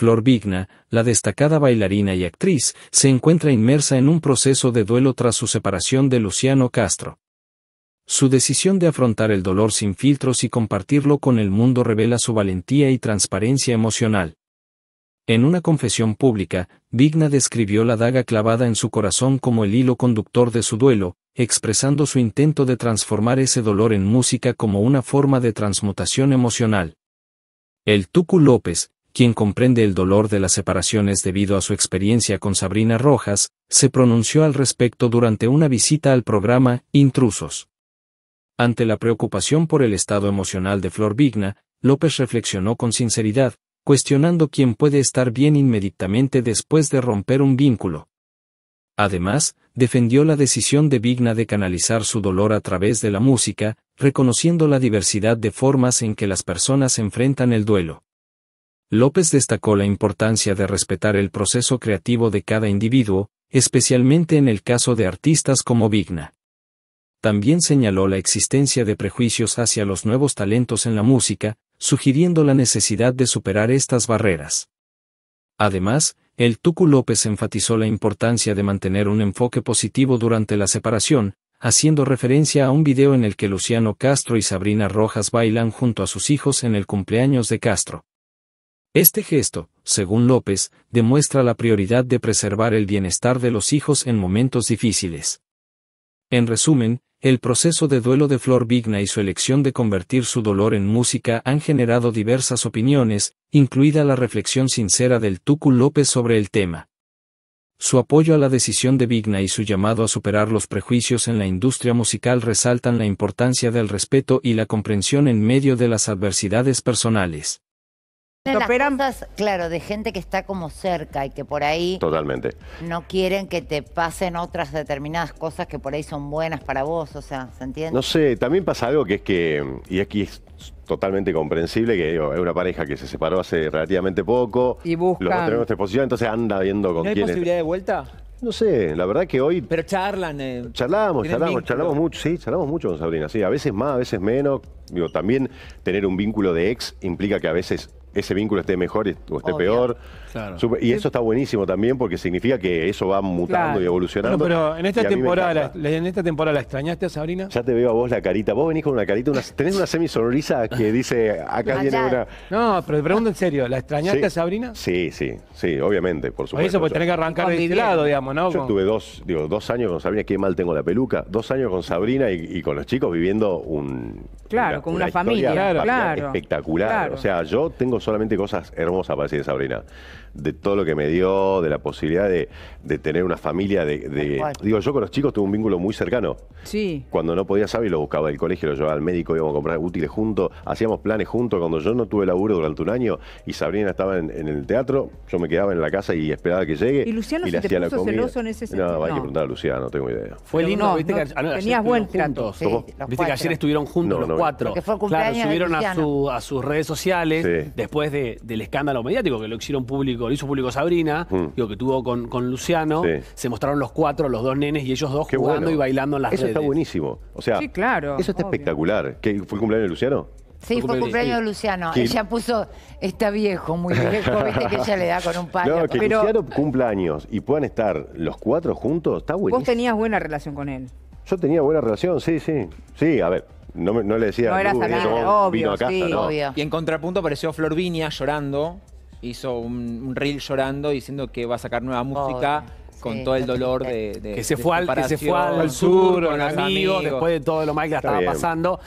Flor Vigna, la destacada bailarina y actriz, se encuentra inmersa en un proceso de duelo tras su separación de Luciano Castro. Su decisión de afrontar el dolor sin filtros y compartirlo con el mundo revela su valentía y transparencia emocional. En una confesión pública, Vigna describió la daga clavada en su corazón como el hilo conductor de su duelo, expresando su intento de transformar ese dolor en música como una forma de transmutación emocional. El Tucu López, quien comprende el dolor de las separaciones debido a su experiencia con Sabrina Rojas, se pronunció al respecto durante una visita al programa Intrusos. Ante la preocupación por el estado emocional de Flor Vigna, López reflexionó con sinceridad, cuestionando quién puede estar bien inmediatamente después de romper un vínculo. Además, defendió la decisión de Vigna de canalizar su dolor a través de la música, reconociendo la diversidad de formas en que las personas enfrentan el duelo. López destacó la importancia de respetar el proceso creativo de cada individuo, especialmente en el caso de artistas como Vigna. También señaló la existencia de prejuicios hacia los nuevos talentos en la música, sugiriendo la necesidad de superar estas barreras. Además, el Tucu López enfatizó la importancia de mantener un enfoque positivo durante la separación, haciendo referencia a un video en el que Luciano Castro y Sabrina Rojas bailan junto a sus hijos en el cumpleaños de Castro. Este gesto, según López, demuestra la prioridad de preservar el bienestar de los hijos en momentos difíciles. En resumen, el proceso de duelo de Flor Vigna y su elección de convertir su dolor en música han generado diversas opiniones, incluida la reflexión sincera del Tucu López sobre el tema. Su apoyo a la decisión de Vigna y su llamado a superar los prejuicios en la industria musical resaltan la importancia del respeto y la comprensión en medio de las adversidades personales las claro, de gente que está como cerca y que por ahí. Totalmente. No quieren que te pasen otras determinadas cosas que por ahí son buenas para vos, o sea, ¿se entiende? No sé, también pasa algo que es que. Y aquí es totalmente comprensible que es una pareja que se separó hace relativamente poco. Y buscan. Los tenemos exposición, entonces anda viendo con ¿No posibilidad de vuelta? No sé, la verdad que hoy... Pero charlan. Eh, charlamos, charlamos, charlamos mucho, sí, charlamos mucho con Sabrina, sí, a veces más, a veces menos. Digo, también tener un vínculo de ex implica que a veces ese vínculo esté mejor o esté peor. Y eso está buenísimo también porque significa que eso va mutando y evolucionando. pero en esta, temporada, la, en esta temporada la extrañaste a Sabrina. Ya te veo a vos la carita. Vos venís con una carita, tenés una semisonrisa que dice acá viene una. No, pero te pregunto en serio, ¿la extrañaste a Sabrina? Sí, sí, sí, obviamente, por supuesto. eso pues tenés que arrancar de este lado, digamos, ¿no? Yo estuve dos, digo, dos años con Sabrina, qué mal tengo la peluca, dos años con Sabrina y con los chicos viviendo un Claro, con una, familia, claro, claro, Espectacular. O sea, yo tengo solamente cosas hermosas para decir de Sabrina. De todo lo que me dio, de la posibilidad de, tener una familia, de, digo, yo con los chicos tuve un vínculo muy cercano. Sí. Cuando no podía saber, lo buscaba del colegio, lo llevaba al médico, íbamos a comprar útiles juntos, hacíamos planes juntos. Cuando yo no tuve laburo durante un año y Sabrina estaba en, el teatro, yo me quedaba en la casa y esperaba que llegue. ¿Y Luciano se te celoso en ese sentido? No, hay que preguntar a Luciano, no tengo idea. Fue lindo, viste que tenías buen trato. Viste que ayer estuvieron juntos. no que fue cumpleaños claro, subieron a, sus redes sociales después del escándalo mediático que lo hicieron público, lo hizo público Sabrina, y mm. digo, que tuvo con, Luciano. Se mostraron los cuatro, los dos nenes y ellos dos jugando y bailando en las redes. Eso está buenísimo. O sea, claro, eso está espectacular. ¿Fue el cumpleaños de Luciano? Sí, fue cumpleaños de Luciano. Ella puso, está viejo, muy viejo, viste que ella le da con un padre. pero... Luciano cumpla y puedan estar los cuatro juntos, está buenísimo. Vos tenías buena relación con él. Yo tenía buena relación, sí, sí. Sí, a ver, no, no le decía. No era obvio, vino a Y en contrapunto apareció Florvinia llorando, hizo un, reel llorando diciendo que va a sacar nueva música. con todo el dolor de, que se fue al que fue al sur con, amigos, después de todo lo mal que la estaba pasando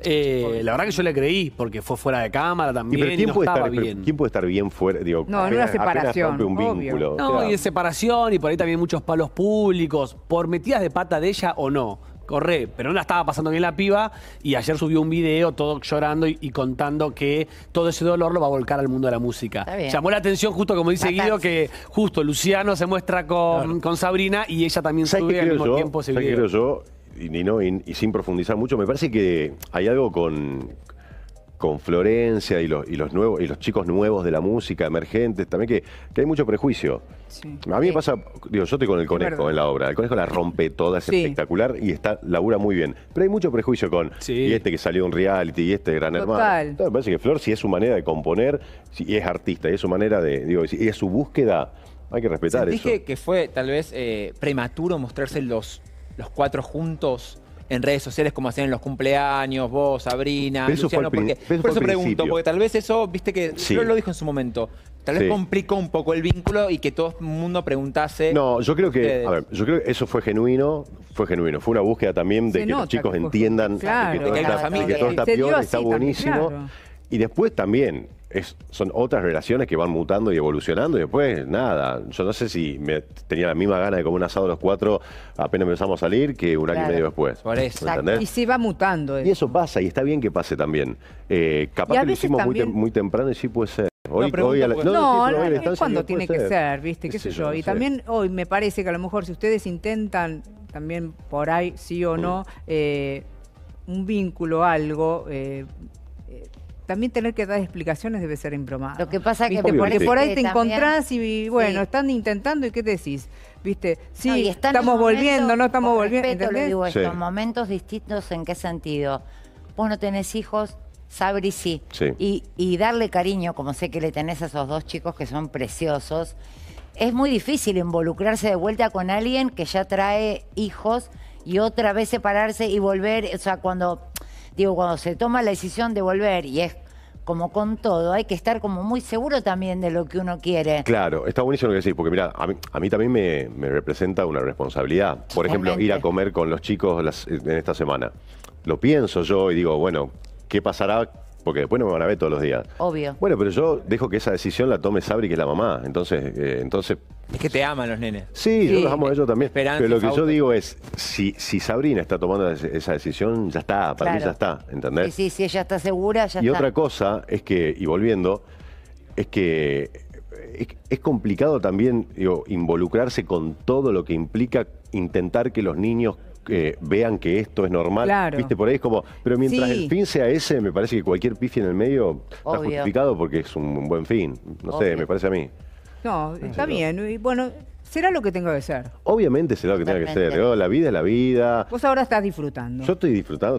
eh, la verdad que yo le creí, porque fue fuera de cámara también. ¿quién, no puede estar, bien? ¿Quién puede estar bien fuera? no, no separación. no, y separación, y por ahí también muchos palos públicos, por metidas de pata de ella o no. Corré pero no la estaba pasando bien la piba y ayer subió un video todo llorando y, contando que todo ese dolor lo va a volcar al mundo de la música. Llamó la atención justo como dice Guido que justo Luciano se muestra con, Sabrina y ella también sube al mismo tiempo ese video. yo? y, sin profundizar mucho, me parece que hay algo con, con Florencia y los, y los chicos nuevos de la música, emergentes, también que, hay mucho prejuicio. A mí me pasa, digo, yo estoy con el conejo en la obra, el conejo la rompe toda, es espectacular y está, labura muy bien. Pero hay mucho prejuicio con y este que salió un reality y este gran hermano. Total. me parece que Flor, si es su manera de componer, si es artista, y es su manera de, digo, si es su búsqueda. Hay que respetar eso. Dije que fue tal vez eh, prematuro mostrarse los los cuatro juntos en redes sociales como hacían en los cumpleaños, vos, Sabrina, porque por eso pregunto, porque tal vez eso, viste que sí. lo dijo en su momento, tal vez complicó un poco el vínculo y que todo el mundo preguntase. No, yo creo que, a ver, yo creo que eso fue genuino, fue genuino, fue una búsqueda también de que los chicos entiendan que, todo, está, está, buenísimo. Y después también, son otras relaciones que van mutando y evolucionando y después nada, yo no sé si me tenía la misma gana de comer un asado los cuatro apenas empezamos a salir que un año y medio después. Por eso. Y se va mutando. Y eso pasa y está bien que pase también. Eh, capaz que lo hicimos muy, temprano y sí puede ser. Hoy, no, hoy no, no, cuando tiene que ser, ¿viste? ¿Qué, sé yo? y también hoy me parece que a lo mejor si ustedes intentan, también por ahí, sí o no, eh, un vínculo, algo... Eh, eh también tener que dar explicaciones debe ser improbable. Lo que pasa es que por ahí te encontrás y, bueno, están intentando y qué decís, ¿viste? Sí, estamos volviendo, no estamos volviendo. lo digo esto, momentos distintos en qué sentido. Vos no tenés hijos, Sabri sí. Y, y darle cariño, como sé que le tenés a esos dos chicos que son preciosos, es muy difícil involucrarse de vuelta con alguien que ya trae hijos y otra vez separarse y volver, o sea, cuando digo, cuando se toma la decisión de volver y es como con todo, hay que estar como muy seguro también de lo que uno quiere. Claro, está buenísimo lo que decís, porque mira, a mí, también me, representa una responsabilidad. Por ejemplo, ir a comer con los chicos en esta semana. Lo pienso yo y digo, bueno, ¿qué pasará porque después no me van a ver todos los días. Obvio. Bueno, pero yo dejo que esa decisión la tome Sabri, que es la mamá. Entonces, eh, entonces. Es que te aman los nenes. Sí, yo los amo a ellos también. pero lo que yo digo es, si, si Sabrina está tomando esa decisión, ya está, para mí ya está, ¿entendés? Sí, sí, si ella está segura, ya está. Y otra cosa es que, y volviendo, es que es, complicado también involucrarse con todo lo que implica intentar que los niños eh, vean que esto es normal. Viste, por ahí es como, pero mientras el fin sea ese, me parece que cualquier pifi en el medio está justificado porque es un buen fin. No sé, me parece a mí. No, está bien. Y bueno, será lo que tenga que ser. Obviamente será lo que tenga que ser. La vida es la vida. Vos ahora estás disfrutando. Yo estoy disfrutando.